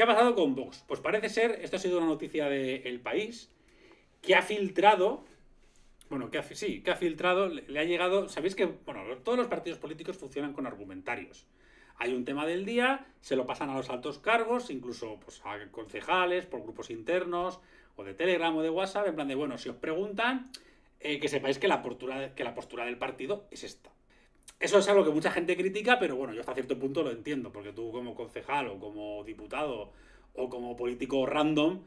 ¿Qué ha pasado con Vox? Pues parece ser, esto ha sido una noticia del País, que ha filtrado, bueno, que ha, sí, que ha filtrado, le, ha llegado, sabéis que, bueno, todos los partidos políticos funcionan con argumentarios. Hay un tema del día, se lo pasan a los altos cargos, incluso pues, a concejales, por grupos internos, o de Telegram o de WhatsApp, en plan de, bueno, si os preguntan, eh, que sepáis que la, postura, que la postura del partido es esta eso es algo que mucha gente critica, pero bueno, yo hasta cierto punto lo entiendo, porque tú como concejal o como diputado o como político random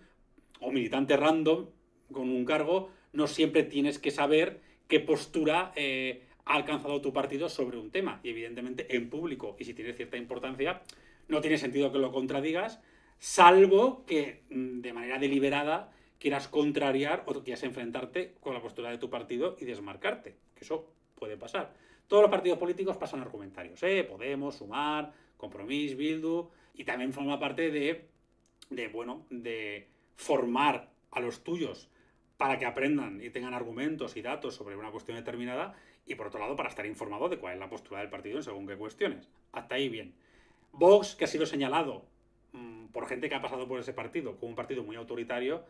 o militante random con un cargo, no siempre tienes que saber qué postura eh, ha alcanzado tu partido sobre un tema. Y evidentemente en público, y si tiene cierta importancia, no tiene sentido que lo contradigas, salvo que mm, de manera deliberada quieras contrariar o quieras enfrentarte con la postura de tu partido y desmarcarte, que eso puede pasar. Todos los partidos políticos pasan argumentarios, ¿eh? Podemos, Sumar, Compromís, Bildu, y también forma parte de, de, bueno, de formar a los tuyos para que aprendan y tengan argumentos y datos sobre una cuestión determinada, y por otro lado, para estar informado de cuál es la postura del partido en según qué cuestiones. Hasta ahí bien. Vox, que ha sido señalado mm, por gente que ha pasado por ese partido, como un partido muy autoritario,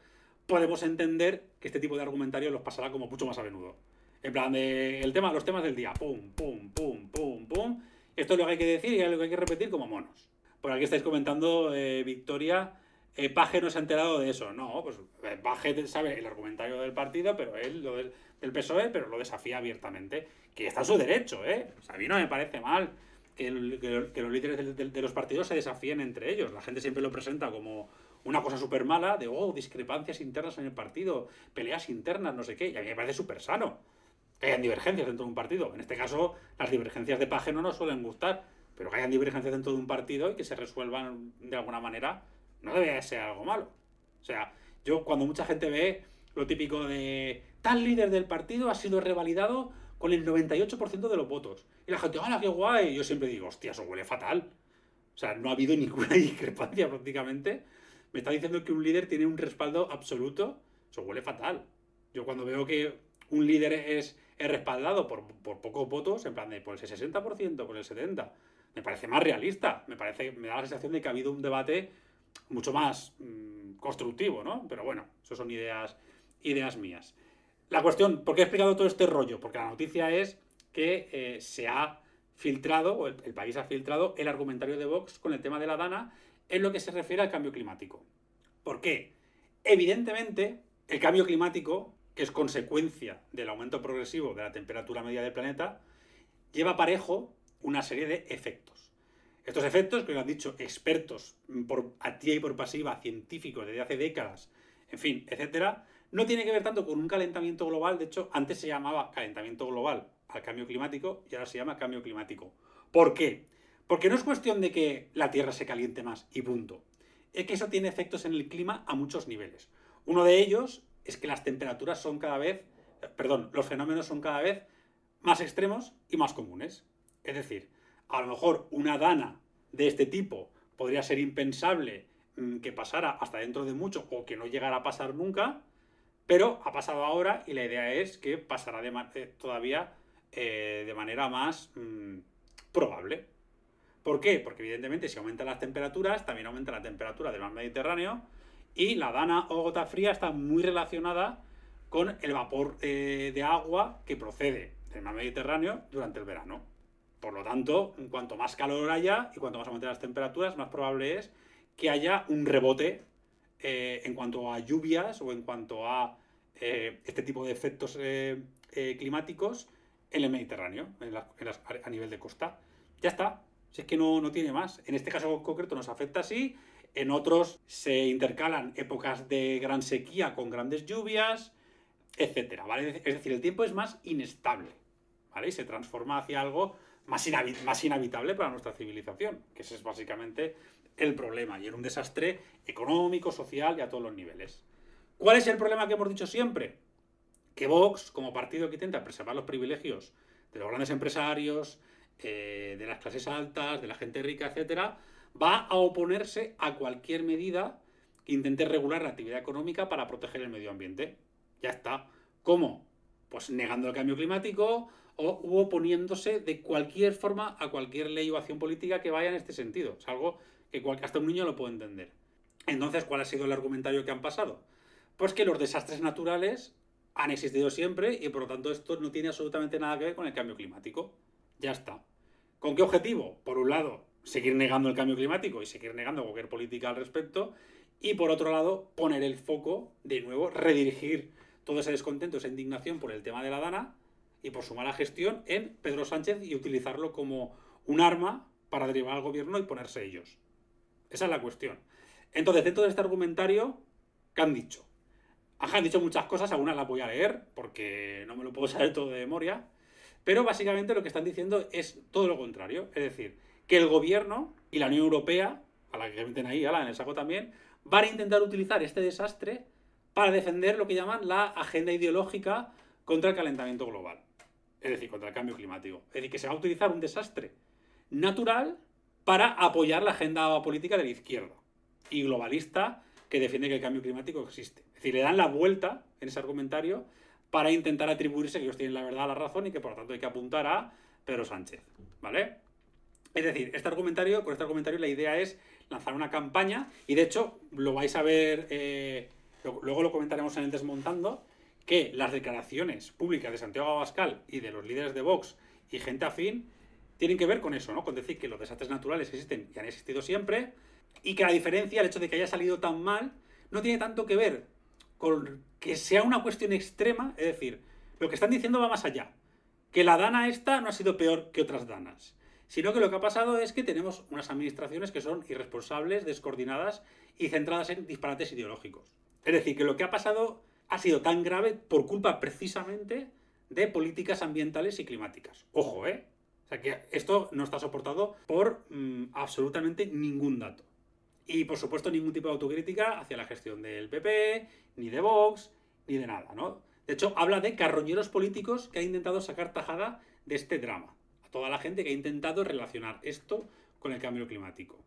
podemos entender que este tipo de argumentarios los pasará como mucho más a menudo. En plan, de el tema, los temas del día. Pum, pum, pum, pum, pum. Esto es lo que hay que decir y es lo que hay que repetir como monos. Por aquí estáis comentando, eh, Victoria, eh, Paje no se ha enterado de eso. No, pues eh, Paje sabe el argumentario del partido, pero él, lo del, PSOE, pero lo desafía abiertamente. Que está a su derecho, ¿eh? a mí no me parece mal que, los líderes de, los partidos se desafíen entre ellos. La gente siempre lo presenta como una cosa súper mala de, oh, discrepancias internas en el partido, peleas internas, no sé qué, y a mí me parece súper sano que hayan divergencias dentro de un partido. En este caso, las divergencias de Paje no nos suelen gustar, pero que hayan divergencias dentro de un partido y que se resuelvan de alguna manera, no debe ser algo malo. O sea, yo cuando mucha gente ve lo típico de tal líder del partido ha sido revalidado con el 98% de los votos. Y la gente, ¡hala, qué guay! Yo siempre digo, hostia, eso huele fatal. O sea, no ha habido ninguna discrepancia prácticamente. Me está diciendo que un líder tiene un respaldo absoluto. Eso huele fatal. Yo cuando veo que un líder es He respaldado por, pocos votos, en plan de por el 60%, por el 70%. Me parece más realista, me parece, me da la sensación de que ha habido un debate mucho más mm, constructivo, ¿no? Pero bueno, eso son ideas, ideas mías. La cuestión, ¿por qué he explicado todo este rollo? Porque la noticia es que eh, se ha filtrado, o el, país ha filtrado, el argumentario de Vox con el tema de la Dana en lo que se refiere al cambio climático. ¿Por qué? Evidentemente, el cambio climático que es consecuencia del aumento progresivo de la temperatura media del planeta, lleva parejo una serie de efectos. Estos efectos, que lo han dicho expertos por activa y por pasiva, científicos desde hace décadas, en fin, etcétera, no tiene que ver tanto con un calentamiento global, de hecho, antes se llamaba calentamiento global al cambio climático y ahora se llama cambio climático. ¿Por qué? Porque no es cuestión de que la Tierra se caliente más y punto. Es que eso tiene efectos en el clima a muchos niveles. Uno de ellos es que las temperaturas son cada vez, perdón, los fenómenos son cada vez más extremos y más comunes. Es decir, a lo mejor una dana de este tipo podría ser impensable mm, que pasara hasta dentro de mucho o que no llegara a pasar nunca, pero ha pasado ahora y la idea es que pasará eh, todavía eh, de manera más mm, probable. ¿Por qué? Porque evidentemente si aumentan las temperaturas, también aumenta la temperatura del mar Mediterráneo, y la dana o gota fría está muy relacionada con el vapor eh, de agua que procede del mar Mediterráneo durante el verano. Por lo tanto, en cuanto más calor haya y cuanto más aumenten las temperaturas, más probable es que haya un rebote eh, en cuanto a lluvias o en cuanto a eh, este tipo de efectos climáticos en el Mediterráneo, a nivel de costa. Ya está, si es que no, no tiene más. En este caso concreto nos afecta así en otros se intercalan épocas de gran sequía con grandes lluvias, etcétera, ¿vale? Es decir, el tiempo es más inestable, ¿vale? Y se transforma hacia algo más, inhabitable para nuestra civilización, que ese es básicamente el problema, y en un desastre económico, social y a todos los niveles. ¿Cuál es el problema que hemos dicho siempre? Que Vox, como partido que intenta preservar los privilegios de los grandes empresarios, eh, de las clases altas, de la gente rica, etcétera, va a oponerse a cualquier medida que intente regular la actividad económica para proteger el medio ambiente. Ya está. ¿Cómo? Pues negando el cambio climático o oponiéndose de cualquier forma a cualquier ley o acción política que vaya en este sentido. Es algo que hasta un niño lo puede entender. Entonces, ¿cuál ha sido el argumentario que han pasado? Pues que los desastres naturales han existido siempre y por lo tanto esto no tiene absolutamente nada que ver con el cambio climático. Ya está. ¿Con qué objetivo? Por un lado, seguir negando el cambio climático y seguir negando cualquier política al respecto. Y por otro lado, poner el foco de nuevo, redirigir todo ese descontento, esa indignación por el tema de la Dana y por su mala gestión en Pedro Sánchez y utilizarlo como un arma para derivar al gobierno y ponerse ellos. Esa es la cuestión. Entonces, dentro de este argumentario, ¿qué han dicho? han dicho muchas cosas, algunas las voy a leer porque no me lo puedo saber todo de memoria, pero básicamente lo que están diciendo es todo lo contrario. Es decir, que el gobierno y la Unión Europea, a la que meten ahí, a la en el saco también, van a intentar utilizar este desastre para defender lo que llaman la agenda ideológica contra el calentamiento global, es decir, contra el cambio climático. Es decir, que se va a utilizar un desastre natural para apoyar la agenda política de la izquierda y globalista que defiende que el cambio climático existe. Es decir, le dan la vuelta en ese argumentario para intentar atribuirse que ellos tienen la verdad, la razón y que por lo tanto hay que apuntar a Pedro Sánchez. ¿Vale? Es decir, este argumentario, con este argumentario la idea es lanzar una campaña y de hecho lo vais a ver, eh, luego lo comentaremos en el desmontando, que las declaraciones públicas de Santiago Abascal y de los líderes de Vox y gente afín tienen que ver con eso, ¿no? Con decir que los desastres naturales existen y han existido siempre y que la diferencia, el hecho de que haya salido tan mal, no tiene tanto que ver con que sea una cuestión extrema, es decir, lo que están diciendo va más allá. Que la dana esta no ha sido peor que otras danas sino que lo que ha pasado es que tenemos unas administraciones que son irresponsables, descoordinadas y centradas en disparates ideológicos. Es decir, que lo que ha pasado ha sido tan grave por culpa precisamente de políticas ambientales y climáticas. Ojo, ¿eh? O sea, que esto no está soportado por mm, absolutamente ningún dato. Y por supuesto ningún tipo de autocrítica hacia la gestión del PP, ni de Vox, ni de nada, ¿no? De hecho, habla de carroñeros políticos que han intentado sacar tajada de este drama toda la gente que ha intentado relacionar esto con el cambio climático.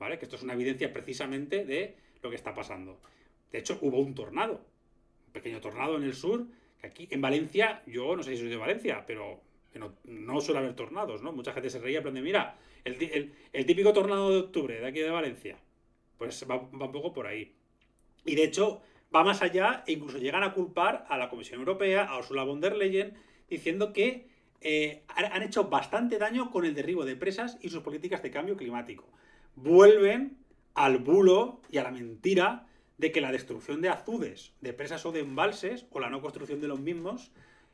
¿Vale? Que esto es una evidencia precisamente de lo que está pasando. De hecho, hubo un tornado, un pequeño tornado en el sur, que aquí en Valencia, yo no sé si soy de Valencia, pero no, suele haber tornados, ¿no? Mucha gente se reía, pero mira, el, típico tornado de octubre de aquí de Valencia, pues va un poco por ahí. Y de hecho, va más allá e incluso llegan a culpar a la Comisión Europea, a Ursula von der Leyen, diciendo que eh, han hecho bastante daño con el derribo de presas y sus políticas de cambio climático. Vuelven al bulo y a la mentira de que la destrucción de azudes, de presas o de embalses, o la no construcción de los mismos,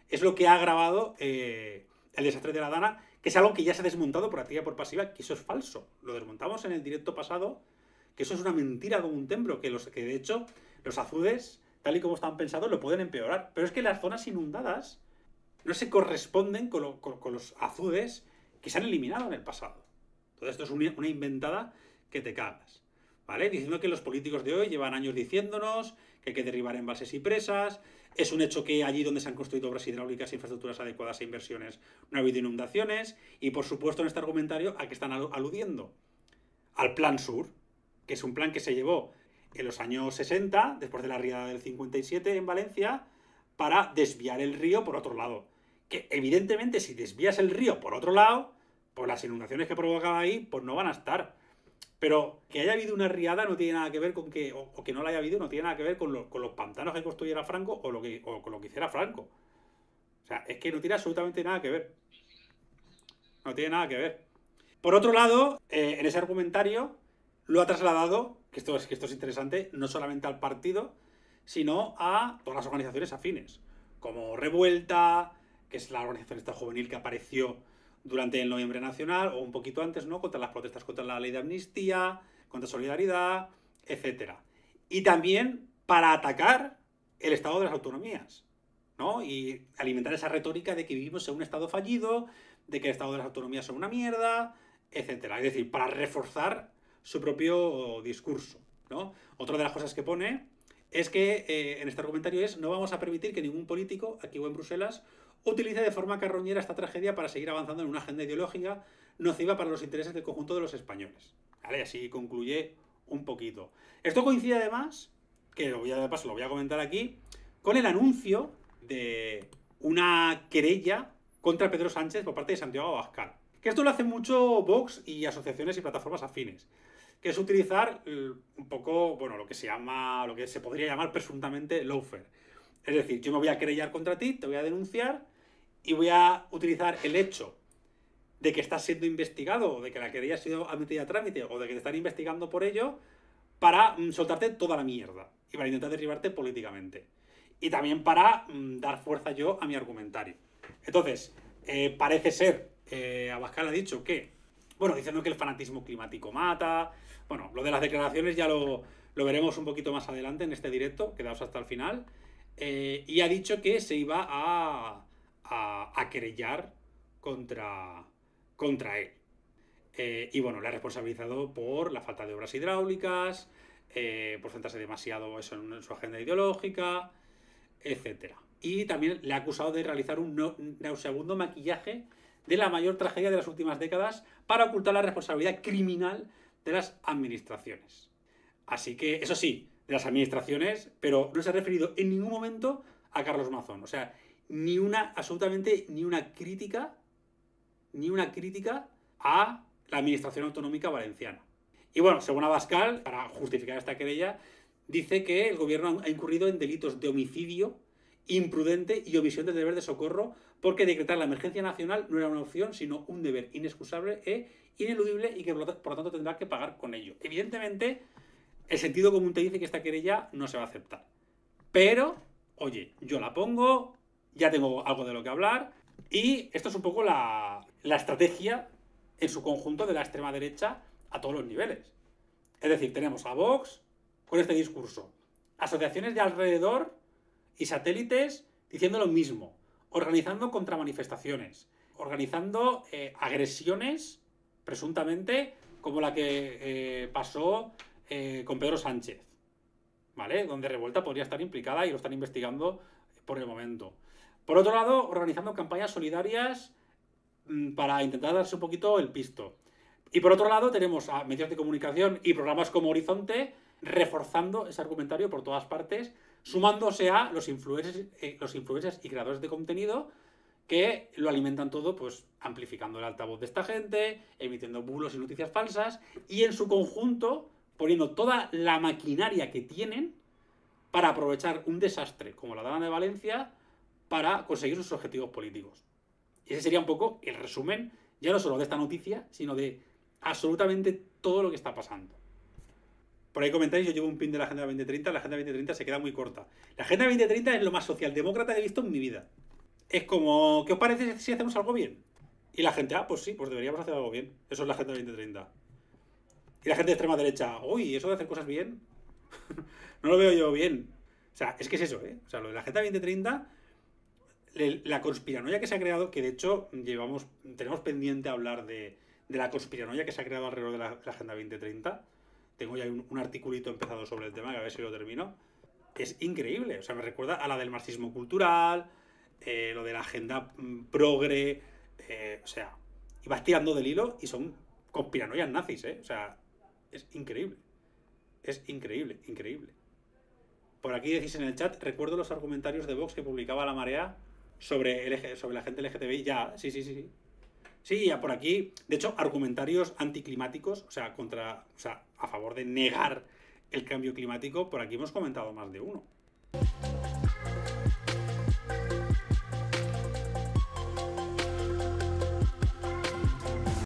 es lo que ha agravado eh, el desastre de la Dana, que es algo que ya se ha desmontado por activa por pasiva, que eso es falso. Lo desmontamos en el directo pasado, que eso es una mentira como un templo, que, los, que de hecho los azudes, tal y como están pensados, lo pueden empeorar. Pero es que las zonas inundadas no se corresponden con, los azudes que se han eliminado en el pasado. Todo esto es una, inventada que te cagas. ¿Vale? Diciendo que los políticos de hoy llevan años diciéndonos que hay que derribar embalses y presas. Es un hecho que allí donde se han construido obras hidráulicas, e infraestructuras adecuadas e inversiones, no ha habido inundaciones. Y por supuesto, en este argumentario, ¿a qué están aludiendo? Al Plan Sur, que es un plan que se llevó en los años 60, después de la riada del 57 en Valencia, para desviar el río por otro lado. Que evidentemente si desvías el río por otro lado, pues las inundaciones que provocaba ahí, pues no van a estar. Pero que haya habido una riada no tiene nada que ver con que, o, que no la haya habido, no tiene nada que ver con, los pantanos que construyera Franco o, lo con lo que hiciera Franco. O sea, es que no tiene absolutamente nada que ver. No tiene nada que ver. Por otro lado, eh, en ese argumentario lo ha trasladado, que esto, que esto es interesante, no solamente al partido, sino a todas las organizaciones afines, como Revuelta, que es la organización esta juvenil que apareció durante el noviembre nacional, o un poquito antes, ¿no? Contra las protestas contra la ley de amnistía, contra solidaridad, etc. Y también para atacar el estado de las autonomías, ¿no? Y alimentar esa retórica de que vivimos en un estado fallido, de que el estado de las autonomías son una mierda, etc. Es decir, para reforzar su propio discurso, ¿no? Otra de las cosas que pone es que eh, en este argumentario es no vamos a permitir que ningún político, aquí o en Bruselas, utilice de forma carroñera esta tragedia para seguir avanzando en una agenda ideológica nociva para los intereses del conjunto de los españoles. Así concluye un poquito. Esto coincide además, que lo voy a de paso, lo voy a comentar aquí, con el anuncio de una querella contra Pedro Sánchez por parte de Santiago Abascal. Que esto lo hace mucho Vox y asociaciones y plataformas afines que es utilizar eh, un poco, bueno, lo que se llama, lo que se podría llamar presuntamente lawfare. Es decir, yo me voy a querellar contra ti, te voy a denunciar y voy a utilizar el hecho de que estás siendo investigado, o de que la querella ha sido admitida a trámite, o de que te están investigando por ello, para mm, soltarte toda la mierda y para intentar derribarte políticamente. Y también para mm, dar fuerza yo a mi argumentario. Entonces, eh, parece ser, eh, Abascal ha dicho que bueno, diciendo que el fanatismo climático mata. Bueno, lo de las declaraciones ya lo, veremos un poquito más adelante en este directo, quedaos hasta el final. Eh, y ha dicho que se iba a, a, querellar contra, contra él. Eh, y bueno, le ha responsabilizado por la falta de obras hidráulicas, eh, por centrarse demasiado eso en, su agenda ideológica, etc. Y también le ha acusado de realizar un nauseabundo maquillaje de la mayor tragedia de las últimas décadas para ocultar la responsabilidad criminal de las administraciones. Así que, eso sí, de las administraciones, pero no se ha referido en ningún momento a Carlos Mazón. O sea, ni una, absolutamente ni una crítica, ni una crítica a la Administración Autonómica Valenciana. Y bueno, según Abascal, para justificar esta querella, dice que el gobierno ha incurrido en delitos de homicidio imprudente y omisión del deber de socorro, porque decretar la emergencia nacional no era una opción, sino un deber inexcusable e ineludible y que por lo tanto tendrá que pagar con ello. Evidentemente, el sentido común te dice que esta querella no se va a aceptar. Pero, oye, yo la pongo, ya tengo algo de lo que hablar, y esto es un poco la, la estrategia en su conjunto de la extrema derecha a todos los niveles. Es decir, tenemos a Vox con este discurso, asociaciones de alrededor y satélites diciendo lo mismo, organizando contramanifestaciones, organizando eh, agresiones, presuntamente, como la que eh, pasó eh, con Pedro Sánchez, ¿vale? Donde Revuelta podría estar implicada y lo están investigando por el momento. Por otro lado, organizando campañas solidarias mm, para intentar darse un poquito el pisto. Y por otro lado, tenemos a medios de comunicación y programas como Horizonte reforzando ese argumentario por todas partes sumándose a los influencers, eh, los y creadores de contenido que lo alimentan todo, pues amplificando el altavoz de esta gente, emitiendo bulos y noticias falsas, y en su conjunto poniendo toda la maquinaria que tienen para aprovechar un desastre como la Dana de Valencia para conseguir sus objetivos políticos. Y ese sería un poco el resumen, ya no solo de esta noticia, sino de absolutamente todo lo que está pasando. Por ahí comentáis, yo llevo un pin de la Agenda 2030, la Agenda 2030 se queda muy corta. La Agenda 2030 es lo más socialdemócrata que he visto en mi vida. Es como, ¿qué os parece si hacemos algo bien? Y la gente, ah, pues sí, pues deberíamos hacer algo bien. Eso es la Agenda 2030. Y la gente de extrema derecha, uy, eso de hacer cosas bien, no lo veo yo bien. O sea, es que es eso, ¿eh? O sea, lo de la Agenda 2030, la conspiranoia que se ha creado, que de hecho llevamos, tenemos pendiente hablar de, de la conspiranoia que se ha creado alrededor de la Agenda 2030 tengo ya un, articulito empezado sobre el tema, que a ver si lo termino, es increíble. O sea, me recuerda a la del marxismo cultural, eh, lo de la agenda mm, progre, eh, o sea, y vas tirando del hilo y son conspiranoias nazis, ¿eh? O sea, es increíble. Es increíble, increíble. Por aquí decís en el chat, recuerdo los argumentarios de Vox que publicaba La Marea sobre, el, sobre la gente LGTBI. Ya, sí, sí, sí. Sí, ya por aquí. De hecho, argumentarios anticlimáticos, o sea, contra, o sea, a favor de negar el cambio climático, por aquí hemos comentado más de uno.